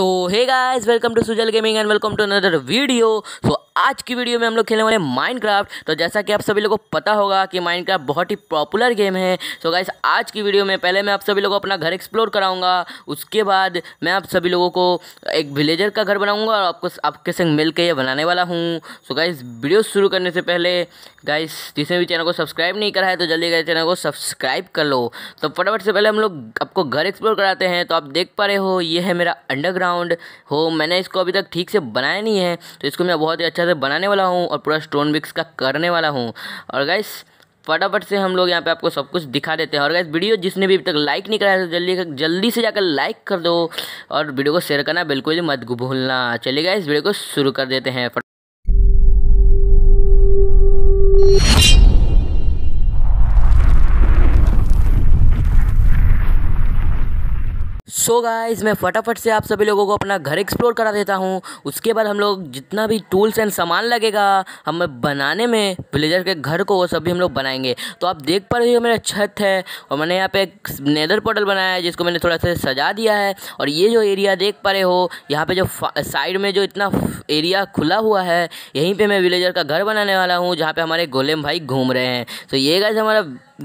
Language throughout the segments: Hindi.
so hey guys welcome to sujal gaming and welcome to another video so आज की वीडियो में हम लोग खेलने वाले माइनक्राफ्ट तो जैसा कि आप सभी लोगों को पता होगा कि माइनक्राफ्ट बहुत ही पॉपुलर गेम है सो तो गाइस आज की वीडियो में पहले मैं आप सभी लोगों को अपना घर एक्सप्लोर कराऊंगा उसके बाद मैं आप सभी लोगों को एक विलेजर का घर बनाऊंगा और आपको आपके संग मिल के ये बनाने वाला हूँ सो गाइस वीडियो शुरू करने से पहले गाइस जिसने भी चैनल को सब्सक्राइब नहीं करा है तो जल्दी गाइस चैनल को सब्सक्राइब कर लो तो फटाफट से पहले हम लोग आपको घर एक्सप्लोर कराते हैं तो आप देख पा रहे हो ये है मेरा अंडरग्राउंड हो मैंने इसको अभी तक ठीक से बनाया नहीं है तो इसको मैं बहुत ही अच्छा से बनाने वाला हूँ और पूरा स्टोन ब्रिक्स का करने वाला हूँ और गाइस फटाफट से हम लोग यहाँ पे आपको सब कुछ दिखा देते हैं और गाइस वीडियो जिसने भी अब तक लाइक नहीं कराया था तो जल्दी जल्दी से जाकर लाइक कर दो और वीडियो को शेयर करना बिल्कुल भी मत भूलना चलिए गाइस वीडियो को शुरू कर देते हैं सो so गाइस मैं फटाफट से आप सभी लोगों को अपना घर एक्सप्लोर करा देता हूँ उसके बाद हम लोग जितना भी टूल्स एंड सामान लगेगा हमें बनाने में विलेजर के घर को वो सभी हम लोग बनाएंगे तो आप देख पा रहे हो मेरा छत है और मैंने यहाँ पे एक नेदर पोर्टल बनाया है जिसको मैंने थोड़ा सा सजा दिया है और ये जो एरिया देख पा रहे हो यहाँ पर जो साइड में जो इतना एरिया खुला हुआ है यहीं पर मैं विलेजर का घर बनाने वाला हूँ जहाँ पर हमारे गोलेम भाई घूम रहे हैं तो ये गाइज हमारा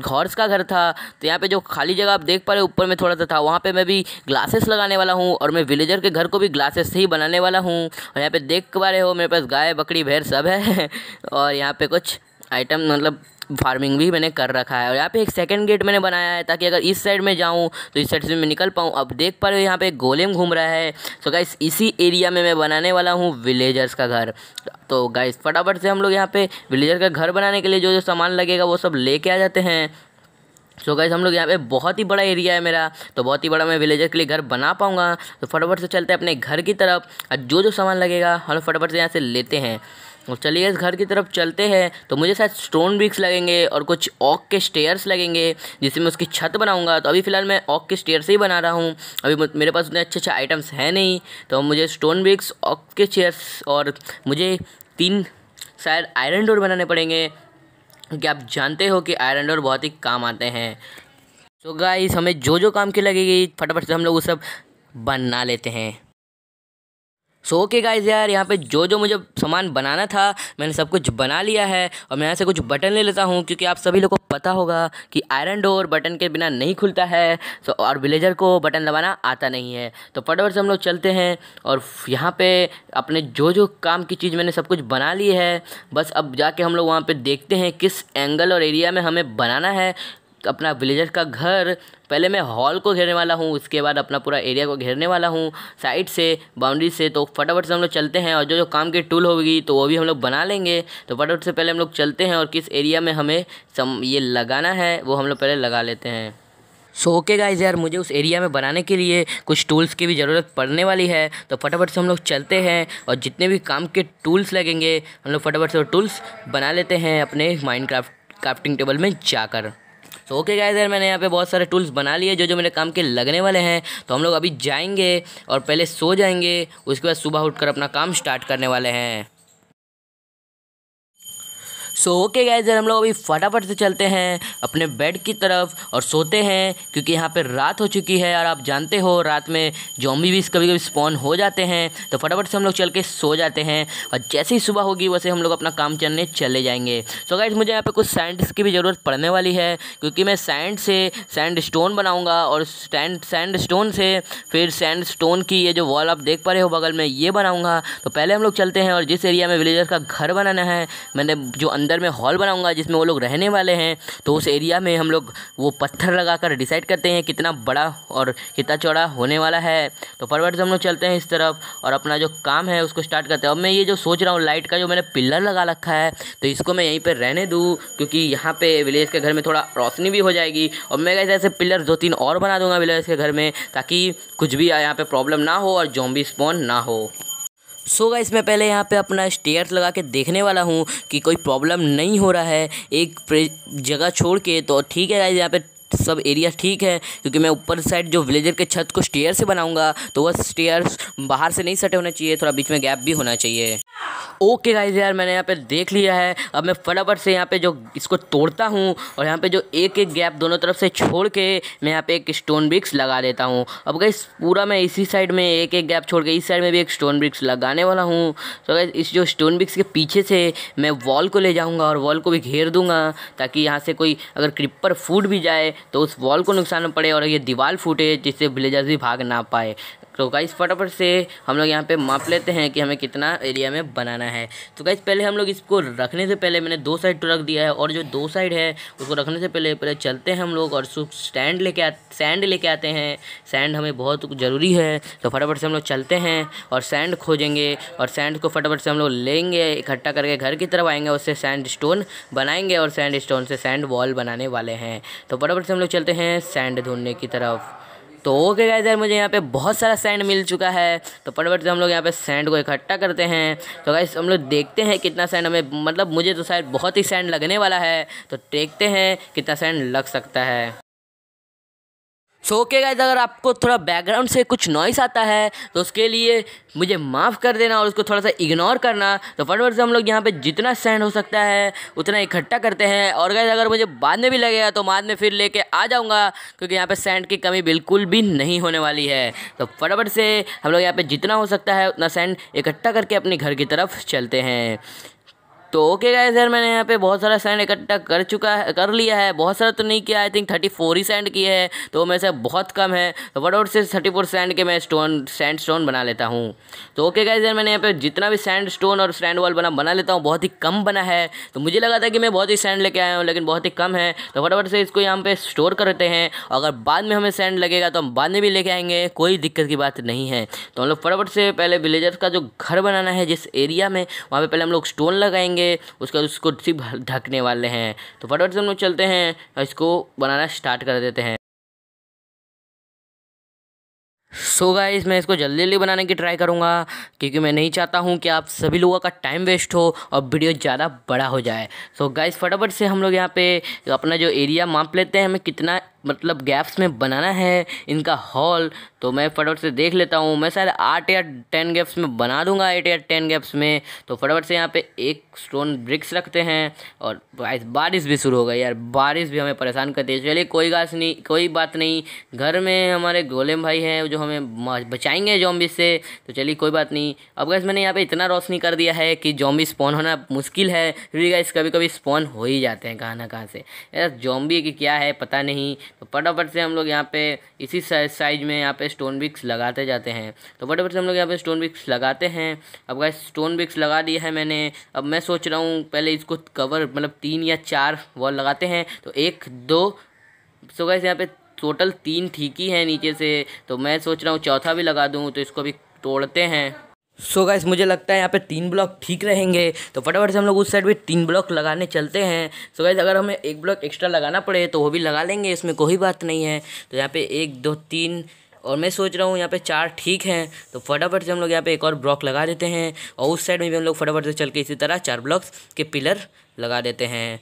हॉर्स का घर था तो यहाँ पे जो खाली जगह आप देख पा रहे हो ऊपर में थोड़ा सा था वहाँ पे मैं भी ग्लासेस लगाने वाला हूँ और मैं विलेजर के घर को भी ग्लासेस से ही बनाने वाला हूँ और यहाँ पे देख पा रहे हो मेरे पास गाय बकरी भैर सब है और यहाँ पे कुछ आइटम मतलब फार्मिंग भी मैंने कर रखा है और यहाँ पे एक सेकंड गेट मैंने बनाया है ताकि अगर इस साइड में जाऊँ तो इस साइड से मैं निकल पाऊँ अब देख पा रहे हो यहाँ पे गोलेम घूम रहा है तो गाइस इसी एरिया में मैं बनाने वाला हूँ विलेजर्स का घर तो गाइस फटाफट से हम लोग यहाँ पे विलेजर का घर बनाने के लिए जो जो सामान लगेगा वो सब लेके आ जाते हैं सो so हम लोग यहाँ पे बहुत ही बड़ा एरिया है मेरा तो बहुत ही बड़ा मैं विलेजर के लिए घर बना पाऊँगा तो फटाफट से चलते हैं अपने घर की तरफ और जो जो सामान लगेगा हम लोग फटाफट से यहाँ से लेते हैं और तो चलिए इस घर की तरफ चलते हैं तो मुझे शायद स्टोन ब्रिक्स लगेंगे और कुछ ऑक के स्टेयर्स लगेंगे जिससे मैं उसकी छत बनाऊंगा तो अभी फ़िलहाल मैं ऑक के स्टेयर्स ही बना रहा हूँ अभी मेरे पास उतने अच्छे अच्छे आइटम्स हैं नहीं तो मुझे स्टोन ब्रिक्स ऑक के चेयर्स और मुझे तीन शायद आयरन डोर बनाने पड़ेंगे क्योंकि आप जानते हो कि आयरन डोर बहुत ही काम आते हैं तो गाइस हमें जो जो काम की लगेगी फटाफट से हम लोग वो सब बना लेते हैं सो ओके गाइज यार यहाँ पे जो जो मुझे सामान बनाना था मैंने सब कुछ बना लिया है और मैं यहाँ से कुछ बटन ले लेता हूँ क्योंकि आप सभी लोगों को पता होगा कि आयरन डोर बटन के बिना नहीं खुलता है सो और विलेजर को बटन लगाना आता नहीं है तो फटोफट से हम लोग चलते हैं और यहाँ पर अपने जो जो काम की चीज़ मैंने सब कुछ बना ली है बस अब जाके हम लोग वहाँ पर देखते हैं किस एंगल और एरिया में हमें बनाना है अपना विलेजर का घर पहले मैं हॉल को घेरने वाला हूँ उसके बाद अपना पूरा एरिया को घेरने वाला हूँ साइड से बाउंड्री से तो फटाफट से हम लोग चलते हैं और जो जो काम के टूल होगी तो वो भी हम लोग बना लेंगे तो फटाफट से पहले हम लोग चलते हैं और किस एरिया में हमें सम ये लगाना है वो हम लोग पहले लगा लेते हैं सो ओके गाइज यार मुझे उस एरिया में बनाने के लिए कुछ टूल्स की भी ज़रूरत पड़ने वाली है तो फटाफट से हम लोग चलते हैं और जितने भी काम के टूल्स लगेंगे हम लोग फटाफट से वो टूल्स बना लेते हैं अपने माइंड क्राफ्टिंग टेबल में जाकर सो ओके गाइस सर मैंने यहाँ पे बहुत सारे टूल्स बना लिए जो जो मेरे काम के लगने वाले हैं तो हम लोग अभी जाएंगे और पहले सो जाएंगे उसके बाद सुबह उठकर अपना काम स्टार्ट करने वाले हैं सो ओके गाइज हम लोग अभी फटाफट से चलते हैं अपने बेड की तरफ और सोते हैं क्योंकि यहाँ पर रात हो चुकी है और आप जानते हो रात में जॉम्बी भी कभी कभी स्पॉन हो जाते हैं तो फटाफट से हम लोग चल के सो जाते हैं और जैसे ही सुबह होगी वैसे हम लोग अपना काम चलने चले जाएंगे सो so गाइज मुझे यहाँ पर कुछ सैंड्स की भी ज़रूरत पड़ने वाली है क्योंकि मैं सैंड से सैंड स्टोन बनाऊँगा और सैंड सैंड स्टोन से फिर सैंड स्टोन की ये जो वॉल आप देख पा रहे हो बगल में ये बनाऊँगा तो पहले हम लोग चलते हैं और जिस एरिया में विलेजर का घर बनाना है मैंने जो अंदर में हॉल बनाऊंगा जिसमें वो लोग रहने वाले हैं तो उस एरिया में हम लोग वो पत्थर लगा कर डिसाइड करते हैं कितना बड़ा और कितना चौड़ा होने वाला है तो फरवरी से हम लोग चलते हैं इस तरफ और अपना जो काम है उसको स्टार्ट करते हैं अब मैं ये जो सोच रहा हूँ लाइट का जो मैंने पिल्लर लगा रखा है तो इसको मैं यहीं पर रहने दूँ क्योंकि यहाँ पर विलेज के घर में थोड़ा रोशनी भी हो जाएगी और मैं कैसे ऐसे पिल्लर दो तीन और बना दूंगा विलेज के घर में ताकि कुछ भी यहाँ पर प्रॉब्लम ना हो और जॉम्बी स्पॉन ना हो सो गाइस मैं पहले यहाँ पे अपना स्टेयर लगा के देखने वाला हूँ कि कोई प्रॉब्लम नहीं हो रहा है एक जगह छोड़ के तो ठीक है गाइस यहाँ पे सब एरिया ठीक है क्योंकि मैं ऊपर साइड जो विलेजर के छत को स्टेयर से बनाऊंगा तो वह स्टेयर बाहर से नहीं सटे होना चाहिए थोड़ा बीच में गैप भी होना चाहिए ओके गाइस यार मैंने यहाँ पे देख लिया है अब मैं फटाफट से यहाँ पे जो इसको तोड़ता हूँ और यहाँ पे जो एक एक गैप दोनों तरफ से छोड़ के मैं यहाँ पे एक स्टोन ब्रिक्स लगा देता हूँ अब गई पूरा मैं इसी साइड में एक एक गैप छोड़ के इस साइड में भी एक स्टोन ब्रिक्स लगाने वाला हूँ तो गाइज इस जो स्टोन ब्रिक्स के पीछे से मैं वॉल को ले जाऊँगा और वॉल को भी घेर दूंगा ताकि यहाँ से कोई अगर क्रिपर फूट भी जाए तो उस वॉल को नुकसान पड़े और ये दीवार फूटे जिससे विलेजर्स भी भाग ना पाए तो गाइस फटाफट से हम लोग यहाँ पे माप लेते हैं कि हमें कितना एरिया में बनाना है तो गाइस पहले हम लोग इसको रखने से पहले मैंने दो साइड तो रख दिया है और जो दो साइड है उसको रखने से पहले पहले चलते हैं हम लोग और स्टैंड लेके सैंड लेके आते हैं सैंड हमें बहुत ज़रूरी है तो फटाफट से हम लोग चलते हैं और सैंड खोजेंगे और सैंड को फटाफट से हम लोग लेंगे इकट्ठा करके घर की तरफ आएंगे उससे सैंड स्टोन बनाएंगे और सैंड स्टोन से सैंड वॉल बनाने वाले हैं तो फटाफट से हम लोग चलते हैं सैंड ढूंढने की तरफ तो ओके गाइस यार मुझे यहाँ पे बहुत सारा सैंड मिल चुका है तो फटाफट से हम लोग यहाँ पे सैंड को इकट्ठा करते हैं तो गाइस हम लोग देखते हैं कितना सैंड हमें मतलब मुझे तो शायद बहुत ही सैंड लगने वाला है तो देखते हैं कितना सैंड लग सकता है सो ओके गाइज अगर आपको थोड़ा बैकग्राउंड से कुछ नॉइस आता है तो उसके लिए मुझे माफ़ कर देना और उसको थोड़ा सा इग्नोर करना तो फटाफट से हम लोग यहाँ पे जितना सैंड हो सकता है उतना इकट्ठा करते हैं और गाइज अगर मुझे बाद में भी लगेगा तो बाद में फिर लेके आ जाऊँगा क्योंकि यहाँ पे सैंड की कमी बिल्कुल भी नहीं होने वाली है तो फटाफट से हम लोग यहाँ पर जितना हो सकता है उतना सैंड इकट्ठा करके अपने घर की तरफ चलते हैं तो ओके गाय सर मैंने यहाँ पे बहुत सारा सैंड इकट्ठा कर चुका है कर लिया है बहुत सारा तो नहीं किया आई थिंक थर्टी फोर ही सैंड किए हैं तो मेरे से बहुत कम है तो फटाफट से थर्टी फोर सैंड के मैं स्टोन सैंड स्टोन बना लेता हूँ तो ओके गाय सर मैंने यहाँ पे जितना भी सैंड स्टोन और सैंड वॉल बना बना लेता हूँ बहुत ही कम बना है तो मुझे लगा था कि मैं बहुत ही सैंड लेके आया हूँ लेकिन बहुत ही कम है तो फटाफट से इसको यहाँ पे स्टोर करते हैं अगर बाद में हमें सैंड लगेगा तो हम बाद में भी लेके आएंगे कोई दिक्कत की बात नहीं है तो हम लोग फटाफट से पहले विलेजर्स का जो घर बनाना है जिस एरिया में वहाँ पर पहले हम लोग स्टोन लगाएंगे उसके बाद उसको सिर्फ ढकने वाले हैं तो फटाफट से हम लोग चलते हैं और इसको बनाना स्टार्ट कर देते हैं सो so गाइस मैं इसको जल्दी जल्दी बनाने की ट्राई करूँगा क्योंकि मैं नहीं चाहता हूँ कि आप सभी लोगों का टाइम वेस्ट हो और वीडियो ज़्यादा बड़ा हो जाए सो so गाइस फटाफट से हम लोग यहाँ पे अपना जो एरिया माप लेते हैं हमें कितना मतलब गैप्स में बनाना है इनका हॉल तो मैं फटाफट से देख लेता हूँ मैं शायद आठ या टेन गैप्स में बना दूंगा एट या टेन गैप्स में तो फटाफट से यहाँ पे एक स्टोन ब्रिक्स रखते हैं और बारिश भी शुरू हो गई यार बारिश भी हमें परेशान करती है चलिए कोई गास नहीं कोई बात नहीं घर में हमारे गोलेम भाई हैं जो हमें बचाएंगे जॉम्बिस से तो चलिए कोई बात नहीं अब गैस मैंने यहाँ पर इतना रोशनी कर दिया है कि जॉम्बी स्पॉन होना मुश्किल है भी गैस कभी कभी स्पॉन हो ही जाते हैं कहाँ ना कहाँ से यार जॉम्बी की क्या है पता नहीं तो फटाफट से हम लोग यहाँ पे इसी साइज में यहाँ पे स्टोन बिक्स लगाते जाते हैं तो फटाफट से हम लोग यहाँ पे स्टोन बिक्स लगाते हैं अब गाइस स्टोन बिक्स लगा दिया है मैंने अब मैं सोच रहा हूँ पहले इसको कवर मतलब तीन या चार वॉल लगाते हैं तो एक दो सो गाइस यहाँ पे टोटल तीन ठीक ही है नीचे से तो मैं सोच रहा हूँ चौथा भी लगा दूँ तो इसको भी तोड़ते हैं सो so गाइस मुझे लगता है यहाँ पे तीन ब्लॉक ठीक रहेंगे तो फटाफट से हम लोग उस साइड भी तीन ब्लॉक लगाने चलते हैं सो so गाइस अगर हमें एक ब्लॉक एक्स्ट्रा लगाना पड़े तो वो भी लगा लेंगे इसमें कोई बात नहीं है तो यहाँ पे एक दो तीन और मैं सोच रहा हूँ यहाँ पे चार ठीक हैं तो फटाफट से हम लोग यहाँ पर एक और ब्लॉक लगा देते हैं और उस साइड में भी हम लोग फटाफट से चल के इसी तरह चार ब्लॉक्स के पिलर लगा देते हैं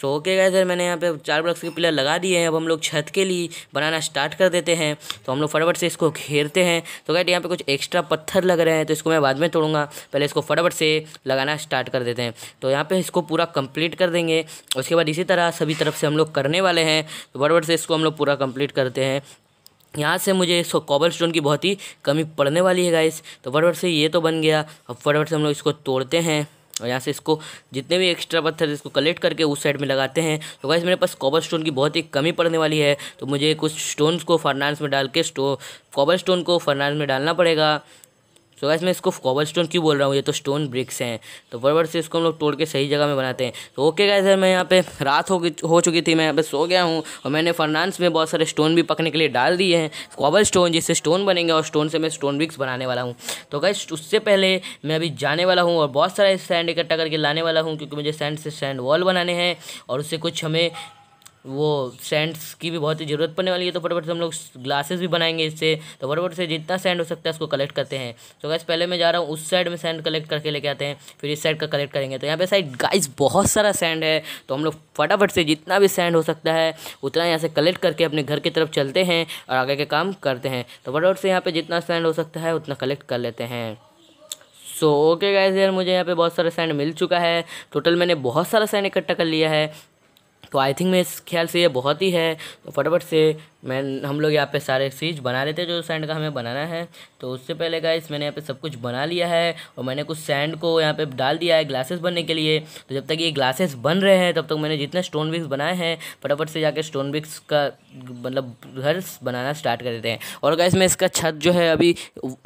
सो ओके गए सर मैंने यहाँ पे चार ब्लॉक्स के पिलर लगा दिए हैं अब हम लोग छत के लिए बनाना स्टार्ट कर देते हैं तो हम लोग फटाफट से इसको घेरते हैं तो गैट यहाँ पे कुछ एक्स्ट्रा पत्थर लग रहे हैं तो इसको मैं बाद में तोड़ूंगा पहले इसको फटाफट से लगाना स्टार्ट कर देते हैं तो यहाँ पे इसको पूरा कंप्लीट कर देंगे उसके बाद इसी तरह सभी तरफ से हम लोग करने वाले हैं तो फटाफट से इसको हम लोग पूरा कम्प्लीट करते हैं यहाँ से मुझे इसको कॉबल स्टोन की बहुत ही कमी पड़ने वाली है गाइस तो फटाफट से ये तो बन गया अब फटाफट से हम लोग इसको तोड़ते हैं और यहाँ से इसको जितने भी एक्स्ट्रा पत्थर इसको कलेक्ट करके उस साइड में लगाते हैं तो वैसे मेरे पास कॉबर स्टोन की बहुत ही कमी पड़ने वाली है तो मुझे कुछ स्टोन्स को फरनांस में डाल के स्टो कॉबर स्टोन को फरनांस में डालना पड़ेगा सो so गैस मैं इसको कॉबल स्टोन क्यों बोल रहा हूँ ये तो स्टोन ब्रिक्स हैं तो बराबर से इसको हम लोग तोड़ के सही जगह में बनाते हैं तो ओके गैस मैं यहाँ पे रात हो हो चुकी थी मैं यहाँ पे सो गया हूँ और मैंने फर्नांस में बहुत सारे स्टोन भी पकने के लिए डाल दिए हैं कॉबल स्टोन जिससे स्टोन बनेंगे और स्टोन से मैं स्टोन ब्रिक्स बनाने वाला हूँ तो गैस उससे पहले मैं अभी जाने वाला हूँ और बहुत सारे सैंड इकट्ठा करके लाने वाला हूँ क्योंकि मुझे सैंड से सैंड वॉल बनाने हैं और उससे कुछ हमें वो सैंड्स की भी बहुत ही ज़रूरत पड़ने वाली है तो फटाफट से हम लोग ग्लासेस भी बनाएंगे इससे तो फटाफट से जितना सैंड हो सकता है उसको कलेक्ट करते हैं तो गैस पहले मैं जा रहा हूँ उस साइड में सेंड कलेक्ट करके लेके आते हैं फिर इस साइड का कलेक्ट करेंगे तो यहाँ पे साइड गाइस बहुत सारा सैंड है तो हम लोग फटाफट से जितना भी सैंड हो सकता है उतना यहाँ से कलेक्ट करके अपने घर की तरफ चलते हैं और आगे के काम करते हैं तो फटाफट से यहाँ पर जितना सैंड हो सकता है उतना कलेक्ट कर लेते हैं सो ओके गाइस यार मुझे यहाँ पे बहुत सारा सैंड मिल चुका है टोटल मैंने बहुत सारा सैंड इकट्ठा कर लिया है तो आई थिंक मेरे ख्याल से ये बहुत ही है तो फटाफट से मैं हम लोग यहाँ पे सारे चीज़ बना लेते हैं जो सैंड का हमें बनाना है तो उससे पहले का मैंने यहाँ पे सब कुछ बना लिया है और मैंने कुछ सैंड को यहाँ पे डाल दिया है ग्लासेस बनने के लिए तो जब तक ये ग्लासेस बन रहे हैं तब तक मैंने जितने स्टोन विक्स बनाए हैं फटाफट से जाके स्टोन विक्स का मतलब घर बनाना स्टार्ट कर देते हैं और गाइस मैं इसका छत जो है अभी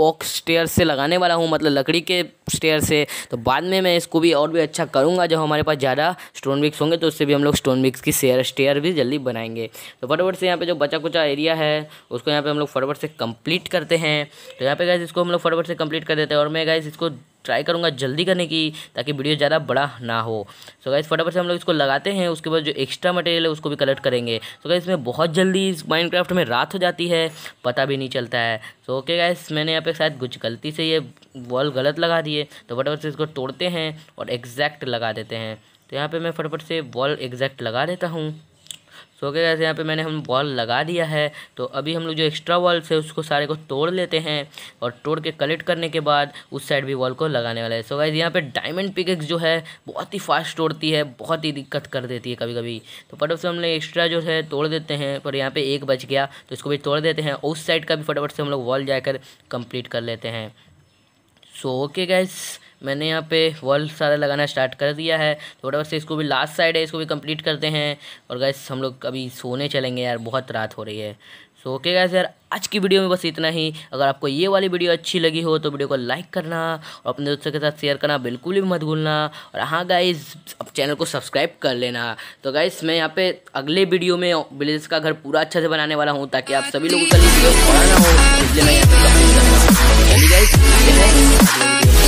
ऑक स्टेयर से लगाने वाला हूँ मतलब लकड़ी के स्टेयर से तो बाद में मैं इसको भी और भी अच्छा करूँगा जब हमारे पास ज़्यादा स्टोन विक्स होंगे तो उससे भी हम लोग स्टोन विक्स की स्टेयर भी जल्दी बनाएंगे तो फटाफट से यहाँ पर जो बचा कुछ बचा एरिया है उसको यहाँ पे हम लोग फटाफट से कंप्लीट करते हैं तो यहाँ पे गए इसको हम लोग फटाफट से कंप्लीट कर देते हैं और मैं गाइज इसको ट्राई करूँगा जल्दी करने की ताकि वीडियो ज़्यादा बड़ा ना हो सो गए फटाफट से हम लोग इसको लगाते हैं उसके बाद जो एक्स्ट्रा मटेरियल है उसको भी कलेक्ट करेंगे सो गए इसमें बहुत जल्दी इस माइंड में रात हो जाती है पता भी नहीं चलता है सो ओके गए मैंने यहाँ पे शायद कुछ गलती से ये वॉल गलत लगा दिए तो फटाफट से इसको तोड़ते हैं और एग्जैक्ट लगा देते हैं तो यहाँ पर मैं फटाफट से वॉल एग्जैक्ट लगा देता हूँ सो के जैसे यहाँ पे मैंने हम वॉल लगा दिया है तो अभी हम लोग जो एक्स्ट्रा वॉल्स है उसको सारे को तोड़ लेते हैं और तोड़ के कलेक्ट करने के बाद उस साइड भी वॉल को लगाने वाला है सो गाइज यहाँ पे डायमंड पिकेक्स जो है बहुत ही फास्ट तोड़ती है बहुत ही दिक्कत कर देती है कभी कभी तो फटाफट से हम लोग एक्स्ट्रा जो है तोड़ देते हैं पर यहाँ पर एक बच गया तो इसको भी तोड़ देते हैं और उस साइड का भी फटाफट से हम लोग वॉल जाकर कंप्लीट कर लेते हैं सो ओके गैस मैंने यहाँ पे वॉल सारा लगाना स्टार्ट कर दिया है थोड़ा बहुत से इसको भी लास्ट साइड है इसको भी कंप्लीट करते हैं और गैस हम लोग अभी सोने चलेंगे यार बहुत रात हो रही है सो ओके गैस यार आज की वीडियो में बस इतना ही अगर आपको ये वाली वीडियो अच्छी लगी हो तो वीडियो को लाइक करना और अपने दोस्तों के साथ शेयर करना बिल्कुल भी मत भूलना और हाँ गाइज अब चैनल को सब्सक्राइब कर लेना तो गाइज मैं यहाँ पे अगले वीडियो में विलेज का घर पूरा अच्छे से बनाने वाला हूँ ताकि आप सभी लोगों का वीडियो हो इसलिए मैं यहाँ पे गाइज